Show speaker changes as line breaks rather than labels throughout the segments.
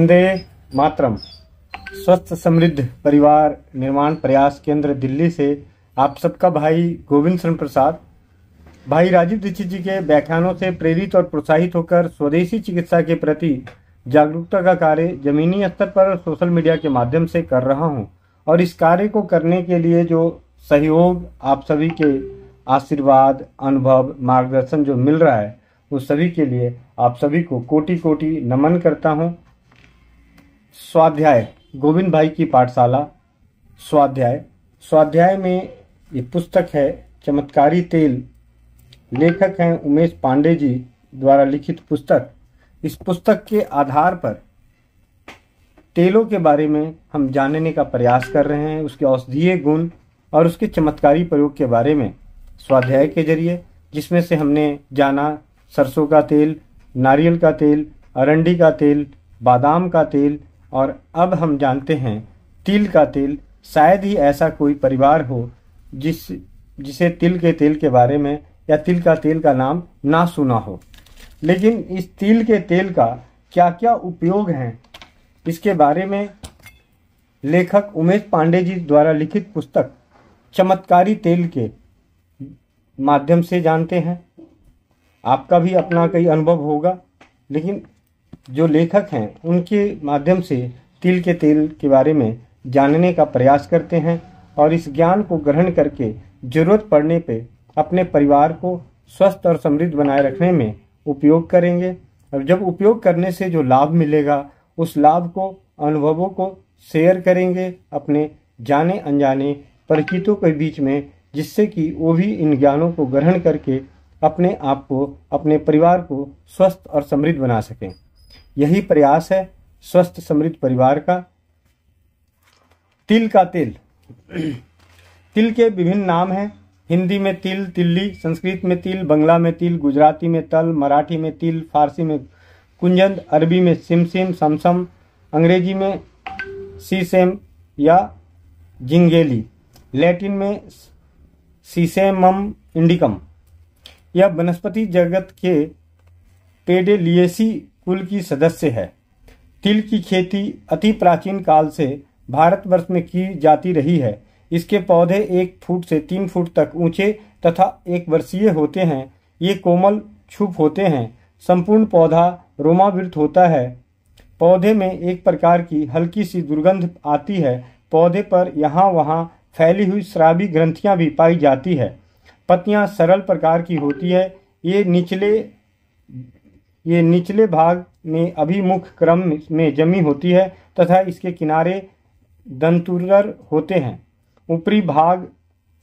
वंदे मातरम स्वस्थ समृद्ध परिवार निर्माण प्रयास केंद्र दिल्ली से आप सबका भाई गोविंद शरण प्रसाद भाई राजीव दीक्षित जी के व्याख्यानों से प्रेरित और प्रोत्साहित होकर स्वदेशी चिकित्सा के प्रति जागरूकता का कार्य जमीनी स्तर पर सोशल मीडिया के माध्यम से कर रहा हूं और इस कार्य को करने के लिए जो सहयोग आप सभी के आशीर्वाद अनुभव मार्गदर्शन जो मिल रहा है उस सभी के लिए आप सभी को कोटि कोटि नमन करता हूं स्वाध्याय गोविंद भाई की पाठशाला स्वाध्याय स्वाध्याय में ये पुस्तक है चमत्कारी तेल लेखक हैं उमेश पांडे जी द्वारा लिखित पुस्तक इस पुस्तक के आधार पर तेलों के बारे में हम जानने का प्रयास कर रहे हैं उसके औषधीय गुण और उसके चमत्कारी प्रयोग के बारे में स्वाध्याय के जरिए जिसमें से हमने जाना सरसों का तेल नारियल का तेल अरंडी का तेल बादाम का तेल और अब हम जानते हैं तिल का तेल शायद ही ऐसा कोई परिवार हो जिस जिसे तिल के तेल के बारे में या तिल का तेल का नाम ना सुना हो लेकिन इस तिल के तेल का क्या क्या उपयोग हैं इसके बारे में लेखक उमेश पांडे जी द्वारा लिखित पुस्तक चमत्कारी तेल के माध्यम से जानते हैं आपका भी अपना कई अनुभव होगा लेकिन जो लेखक हैं उनके माध्यम से तिल के तेल के बारे में जानने का प्रयास करते हैं और इस ज्ञान को ग्रहण करके जरूरत पड़ने पे अपने परिवार को स्वस्थ और समृद्ध बनाए रखने में उपयोग करेंगे और जब उपयोग करने से जो लाभ मिलेगा उस लाभ को अनुभवों को शेयर करेंगे अपने जाने अनजाने परिचितों के बीच में जिससे कि वो भी इन ज्ञानों को ग्रहण करके अपने आप को अपने परिवार को स्वस्थ और समृद्ध बना सकें यही प्रयास है स्वस्थ समृद्ध परिवार का तिल का तेल तिल के विभिन्न नाम हैं हिंदी में तिल तिल्ली संस्कृत में तिल बंगला में तिल गुजराती में तल मराठी में तिल फारसी में कुंजंद अरबी में सिमसिम समसम अंग्रेजी में सीसेम या जिंगेली लैटिन में सीसेमम इंडिकम यह वनस्पति जगत के पेडेलिएसी कुल की सदस्य है तिल की खेती अति प्राचीन काल से भारतवर्ष में की जाती रही है इसके पौधे एक फुट से तीन फुट तक ऊंचे तथा एक वर्षीय होते हैं ये कोमल छुप होते हैं संपूर्ण पौधा रोमावृत होता है पौधे में एक प्रकार की हल्की सी दुर्गंध आती है पौधे पर यहाँ वहाँ फैली हुई श्राबी ग्रंथियाँ भी पाई जाती है पत्तियाँ सरल प्रकार की होती है ये निचले ये निचले भाग में अभिमुख क्रम में जमी होती है तथा इसके किनारे दंतुरर होते हैं ऊपरी भाग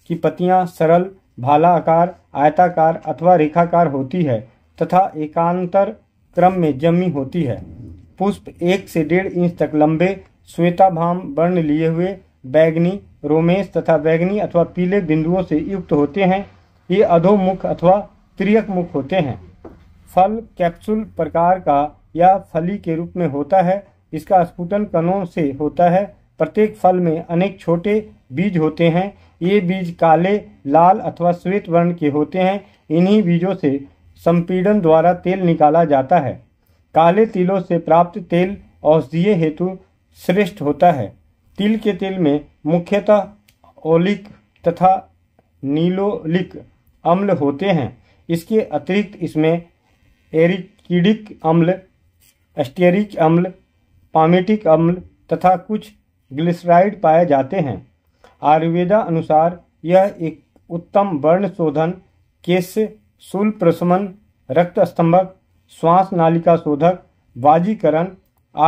की पत्तियां सरल भाला आकार आयताकार अथवा रेखाकार होती है तथा एकांतर क्रम में जमी होती है पुष्प एक से डेढ़ इंच तक लंबे श्वेताभाम वर्ण लिए हुए बैगनी रोमेश तथा बैगनी अथवा पीले बिंदुओं से युक्त होते हैं ये अधोमुख अथवा त्रियक मुख होते हैं फल कैप्सूल प्रकार का या फली के रूप में होता है इसका स्फुटन कणों से होता है प्रत्येक फल में अनेक छोटे बीज होते हैं ये बीज काले लाल अथवा श्वेत वर्ण के होते हैं इन्हीं बीजों से संपीड़न द्वारा तेल निकाला जाता है काले तिलों से प्राप्त तेल औषधीय हेतु श्रेष्ठ होता है तिल के तेल में मुख्यतः ओलिक तथा नीलोलिक अम्ल होते हैं इसके अतिरिक्त इसमें एरिकिडिक अम्ल एस्टेरिक अम्ल पामेटिक अम्ल तथा कुछ ग्लिसराइड पाए जाते हैं आयुर्वेदा अनुसार यह एक उत्तम वर्ण शोधन केस शूल प्रशमन रक्त स्तंभक श्वास नालिका शोधक वाजीकरण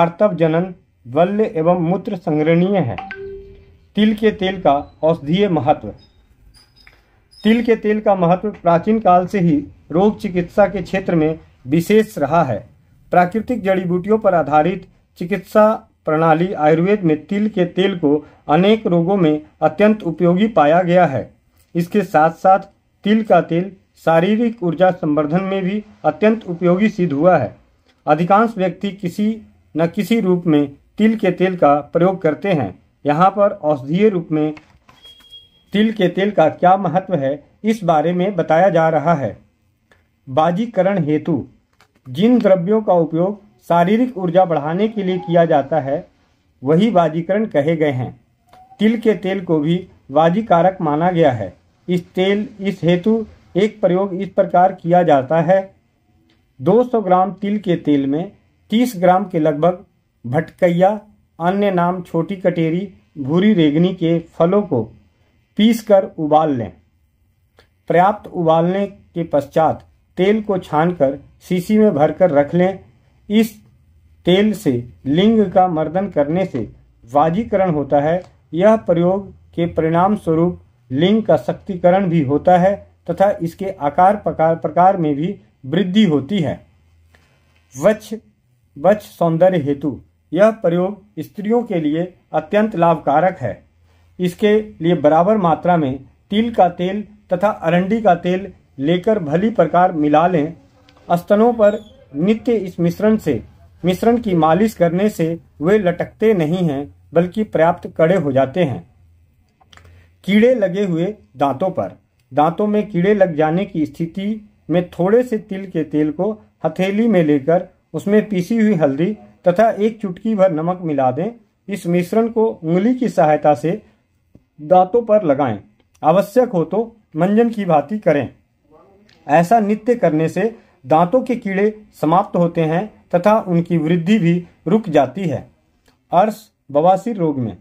आर्तव जनन वल्य एवं मूत्र संग्रहणीय है तिल के तेल का औषधीय महत्व तिल के तेल का महत्व प्राचीन काल से ही रोग चिकित्सा के क्षेत्र में विशेष रहा है प्राकृतिक जड़ी बूटियों पर आधारित चिकित्सा प्रणाली आयुर्वेद में तिल के तेल को अनेक रोगों में अत्यंत उपयोगी पाया गया है इसके साथ साथ तिल का तेल शारीरिक ऊर्जा संवर्धन में भी अत्यंत उपयोगी सिद्ध हुआ है अधिकांश व्यक्ति किसी न किसी रूप में तिल के तेल का प्रयोग करते हैं यहाँ पर औषधीय रूप में तिल के तेल का क्या महत्व है इस बारे में बताया जा रहा है बाजीकरण हेतु जिन द्रव्यों का उपयोग शारीरिक ऊर्जा बढ़ाने के लिए किया जाता है वही बाजीकरण कहे गए हैं तिल के तेल को भी बाजीकारक माना गया है इस तेल इस हेतु एक प्रयोग इस प्रकार किया जाता है 200 ग्राम तिल के तेल में 30 ग्राम के लगभग भटकैया अन्य नाम छोटी कटेरी भूरी रेगनी के फलों को पीसकर उबाल लें पर्याप्त उबालने के पश्चात तेल को छानकर शीशी में भरकर रख लें इस तेल से लिंग का मर्दन करने से वाजीकरण होता है यह प्रयोग के परिणाम स्वरूप लिंग का शक्तिकरण भी होता है तथा इसके आकार प्रकार प्रकार में भी वृद्धि होती है वच वच सौंदर्य हेतु यह प्रयोग स्त्रियों के लिए अत्यंत लाभकारक है इसके लिए बराबर मात्रा में तिल का तेल तथा अरंडी का तेल लेकर भली प्रकार मिला लें स्तनों पर नित्य इस मिश्रण से मिश्रण की मालिश करने से वे लटकते नहीं हैं बल्कि पर्याप्त कड़े हो जाते हैं कीड़े लगे हुए दांतों पर दांतों में कीड़े लग जाने की स्थिति में थोड़े से तिल के तेल को हथेली में लेकर उसमें पीसी हुई हल्दी तथा एक चुटकी भर नमक मिला दें इस मिश्रण को उंगली की सहायता से दांतों पर लगाएं आवश्यक हो तो मंजन की भांति करें ऐसा नित्य करने से दांतों के कीड़े समाप्त होते हैं तथा उनकी वृद्धि भी रुक जाती है अर्श बवासीर रोग में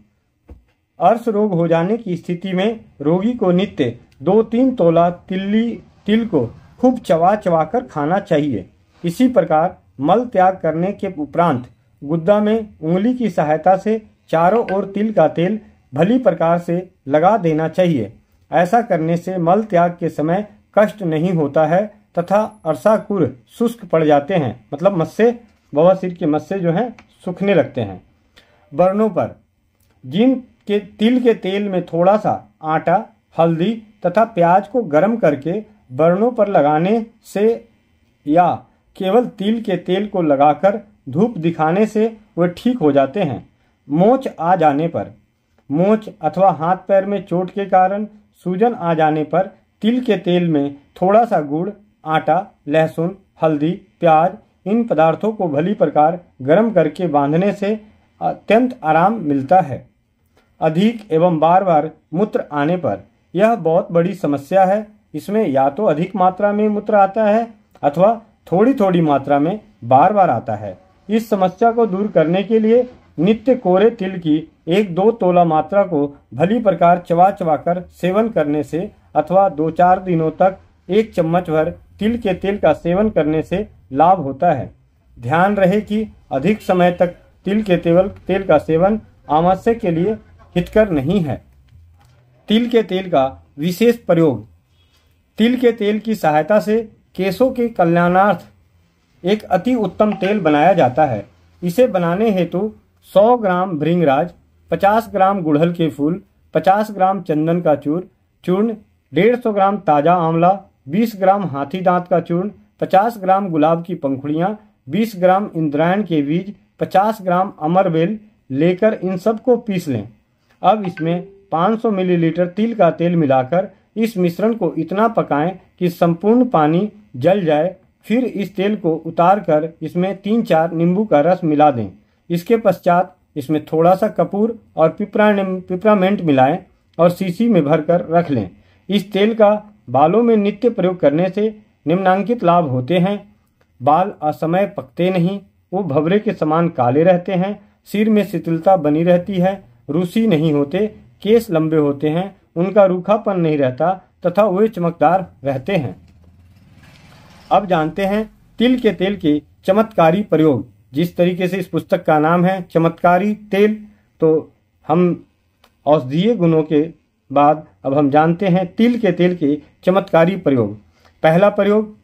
अर्श रोग हो जाने की स्थिति में रोगी को नित्य दो तीन तोला तिल्ली तिल को खूब चवा चवा कर खाना चाहिए इसी प्रकार मल त्याग करने के उपरांत गुद्दा में उंगली की सहायता से चारों ओर तिल का तेल भली प्रकार से लगा देना चाहिए ऐसा करने से मल त्याग के समय कष्ट नहीं होता है तथा अरसाकुर शुष्क पड़ जाते हैं मतलब मस्से बवासीर के मत्स्य जो हैं सूखने लगते हैं बर्नों पर जिन के तिल के तेल में थोड़ा सा आटा हल्दी तथा प्याज को गर्म करके बर्णों पर लगाने से या केवल तिल के तेल को लगाकर धूप दिखाने से वे ठीक हो जाते हैं मोच आ जाने पर मोच अथवा हाथ पैर में चोट के कारण सूजन आ जाने पर तिल के तेल में थोड़ा सा गुड़ आटा लहसुन हल्दी प्याज इन पदार्थों को भली प्रकार गर्म करके बांधने से अत्यंत आराम मिलता है अधिक एवं बार बार मूत्र आने पर यह बहुत बड़ी समस्या है इसमें या तो अधिक मात्रा में मूत्र आता है अथवा थोड़ी थोड़ी मात्रा में बार बार आता है इस समस्या को दूर करने के लिए नित्य कोरे तिल की एक दो तोला मात्रा को भली प्रकार चबा चबा कर सेवन करने से अथवा दो चार दिनों तक एक चम्मच भर तिल के तेल का सेवन करने से लाभ होता है ध्यान रहे कि अधिक समय तक तिल के तेल तेल का सेवन आमाशय के लिए हितकर नहीं है तिल के तेल का विशेष प्रयोग तिल के तेल की सहायता से केसों के कल्याणार्थ एक अति उत्तम तेल बनाया जाता है इसे बनाने हेतु 100 ग्राम भृंगराज 50 ग्राम गुड़हल के फूल 50 ग्राम चंदन का चूर चूर्ण डेढ़ सौ ग्राम ताज़ा आंवला 20 ग्राम हाथी दांत का चूर्ण 50 ग्राम गुलाब की पंखुड़ियाँ 20 ग्राम इंद्रायण के बीज 50 ग्राम अमरबेल लेकर इन सबको पीस लें अब इसमें 500 मिलीलीटर तिल का तेल मिलाकर इस मिश्रण को इतना पकाएं कि संपूर्ण पानी जल जाए फिर इस तेल को उतार कर इसमें तीन चार नींबू का रस मिला दें इसके पश्चात इसमें थोड़ा सा कपूर और पिपरा पिपरामेंट मिलाएं और सीसी में भरकर रख लें इस तेल का बालों में नित्य प्रयोग करने से निम्नांकित लाभ होते हैं बाल असमय पकते नहीं वो भवरे के समान काले रहते हैं सिर में शिथिलता बनी रहती है रूसी नहीं होते केस लंबे होते हैं उनका रूखापन नहीं रहता तथा वे चमकदार रहते हैं अब जानते हैं तिल के तेल के चमत्कारी प्रयोग जिस तरीके से इस पुस्तक का नाम है चमत्कारी तेल तो हम औषधीय गुणों के बाद अब हम जानते हैं तिल के तेल के चमत्कारी प्रयोग पहला प्रयोग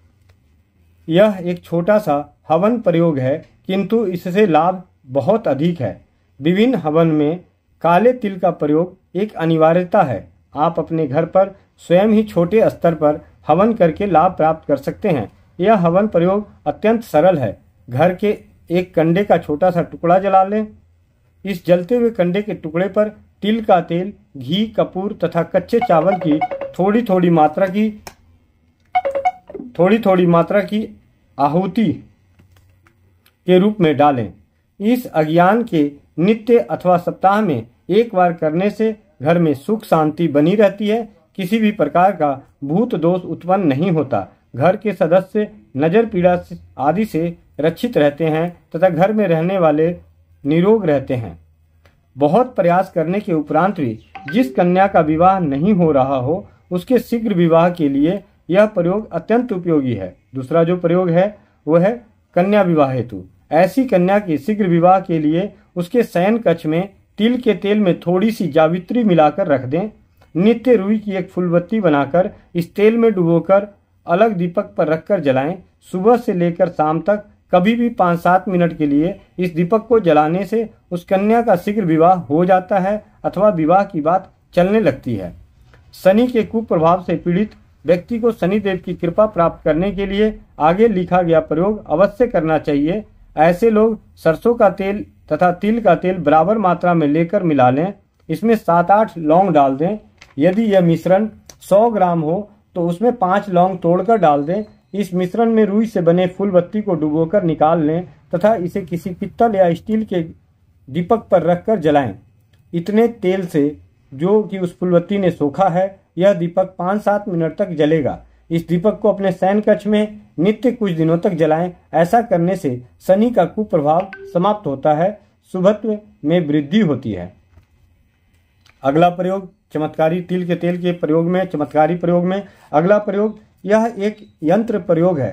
यह एक छोटा सा हवन प्रयोग है किंतु इससे लाभ बहुत अधिक है विभिन्न हवन में काले तिल का प्रयोग एक अनिवार्यता है आप अपने घर पर स्वयं ही छोटे स्तर पर हवन करके लाभ प्राप्त कर सकते हैं यह हवन प्रयोग अत्यंत सरल है घर के एक कंडे का छोटा सा टुकड़ा जला लें इस जलते हुए कंडे के टुकड़े पर तिल का तेल घी कपूर तथा कच्चे चावल की थोड़ी थोड़ी मात्रा की थोड़ी थोड़ी मात्रा की आहुति के रूप में डालें इस अज्ञान के नित्य अथवा सप्ताह में एक बार करने से घर में सुख शांति बनी रहती है किसी भी प्रकार का भूत दोष उत्पन्न नहीं होता घर के सदस्य नजर पीड़ा आदि से रक्षित रहते हैं तथा घर में रहने वाले निरोग रहते हैं बहुत प्रयास करने के उपरांत भी जिस कन्या का विवाह नहीं हो रहा हो उसके शीघ्र विवाह के लिए यह प्रयोग अत्यंत उपयोगी है दूसरा जो प्रयोग है वह है कन्या विवाह हेतु ऐसी कन्या के शीघ्र विवाह के लिए उसके शयन कक्ष में तिल के तेल में थोड़ी सी जावित्री मिलाकर रख दें नित्य रुई की एक फुलबत्ती बनाकर इस तेल में डुबोकर अलग दीपक पर रखकर जलाएं सुबह से लेकर शाम तक कभी भी पाँच सात मिनट के लिए इस दीपक को जलाने से उस कन्या का शीघ्र विवाह हो जाता है अथवा विवाह की बात चलने लगती है शनि के कुप्रभाव से पीड़ित व्यक्ति को शनिदेव की कृपा प्राप्त करने के लिए आगे लिखा गया प्रयोग अवश्य करना चाहिए ऐसे लोग सरसों का तेल तथा तिल का तेल बराबर मात्रा में लेकर मिला लें इसमें सात आठ लौंग डाल दें यदि यह मिश्रण सौ ग्राम हो तो उसमें पाँच लौंग तोड़कर डाल दें इस मिश्रण में रुई से बने फूल बत्ती को डुबोकर निकाल लें तथा इसे किसी पित्तल या स्टील के दीपक पर रखकर जलाएं। इतने तेल से जो कि उस फुलबत्ती ने सोखा है यह दीपक पाँच सात मिनट तक जलेगा इस दीपक को अपने शयन कक्ष में नित्य कुछ दिनों तक जलाएं ऐसा करने से शनि का कुप्रभाव समाप्त होता है शुभत्व में वृद्धि होती है अगला प्रयोग चमत्कारी तिल के तेल के प्रयोग में चमत्कारी प्रयोग में अगला प्रयोग यह एक यंत्र प्रयोग है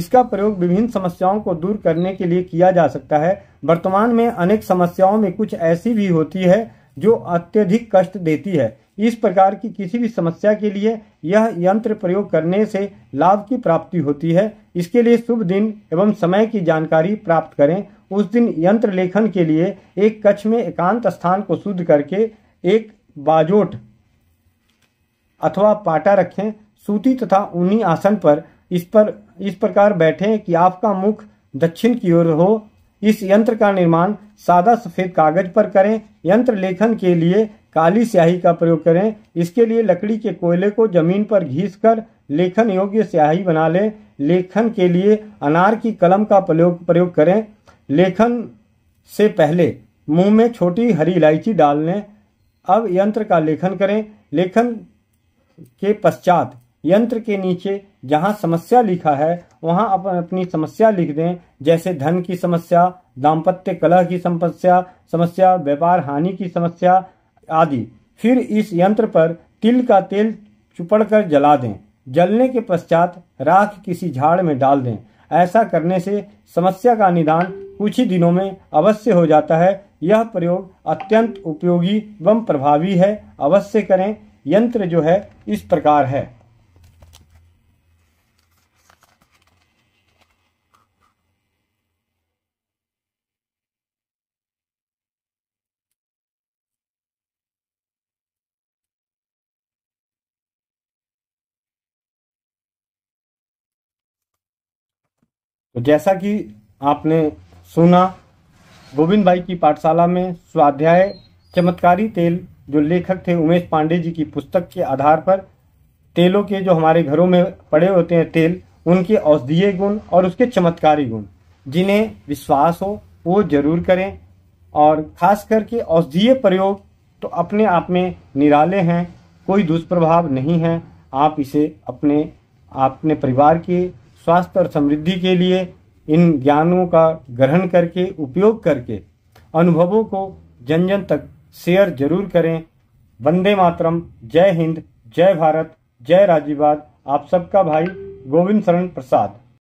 इसका प्रयोग विभिन्न समस्याओं को दूर करने के लिए किया जा सकता है वर्तमान में अनेक समस्याओं में कुछ ऐसी भी होती है जो अत्यधिक कष्ट देती है इस प्रकार की किसी भी समस्या के लिए यह यंत्र प्रयोग करने से लाभ की प्राप्ति होती है इसके लिए शुभ दिन एवं समय की जानकारी प्राप्त करें उस दिन यंत्र लेखन के लिए एक कच्छ में एकांत स्थान को शुद्ध करके एक बाजोट अथवा पाटा रखें सूती तथा ऊनी आसन पर इस पर इस प्रकार बैठे कि आपका मुख दक्षिण की ओर हो इस यंत्र का निर्माण सादा सफेद कागज पर करें यंत्र लेखन के लिए काली स्याही का प्रयोग करें इसके लिए लकड़ी के कोयले को जमीन पर घीस कर लेखन योग्य स्याही बना लें लेखन के लिए अनार की कलम का प्रयोग प्रयोग करें लेखन से पहले मुंह में छोटी हरी इलायची डाल लें अब यंत्र का लेखन करें लेखन के पश्चात यंत्र के नीचे जहां समस्या लिखा है वहां अपन अपनी समस्या लिख दें जैसे धन की समस्या दाम्पत्य कलह की समस्या समस्या व्यापार हानि की समस्या आदि फिर इस यंत्र पर तिल का तेल चुपड़ कर जला दें जलने के पश्चात राख किसी झाड़ में डाल दें ऐसा करने से समस्या का निदान कुछ ही दिनों में अवश्य हो जाता है यह प्रयोग अत्यंत उपयोगी एवं प्रभावी है अवश्य करें यंत्र जो है इस प्रकार है तो जैसा कि आपने सुना गोविंद भाई की पाठशाला में स्वाध्याय चमत्कारी तेल जो लेखक थे उमेश पांडे जी की पुस्तक के आधार पर तेलों के जो हमारे घरों में पड़े होते हैं तेल उनके औषधीय गुण और उसके चमत्कारी गुण जिन्हें विश्वास हो वो जरूर करें और खास करके औषधीय प्रयोग तो अपने आप में निराले हैं कोई दुष्प्रभाव नहीं है आप इसे अपने अपने परिवार के स्वास्थ्य और समृद्धि के लिए इन ज्ञानों का ग्रहण करके उपयोग करके अनुभवों को जन जन तक शेयर जरूर करें वंदे मातरम जय हिंद जय भारत जय राजीवाद आप सबका भाई गोविंद शरण प्रसाद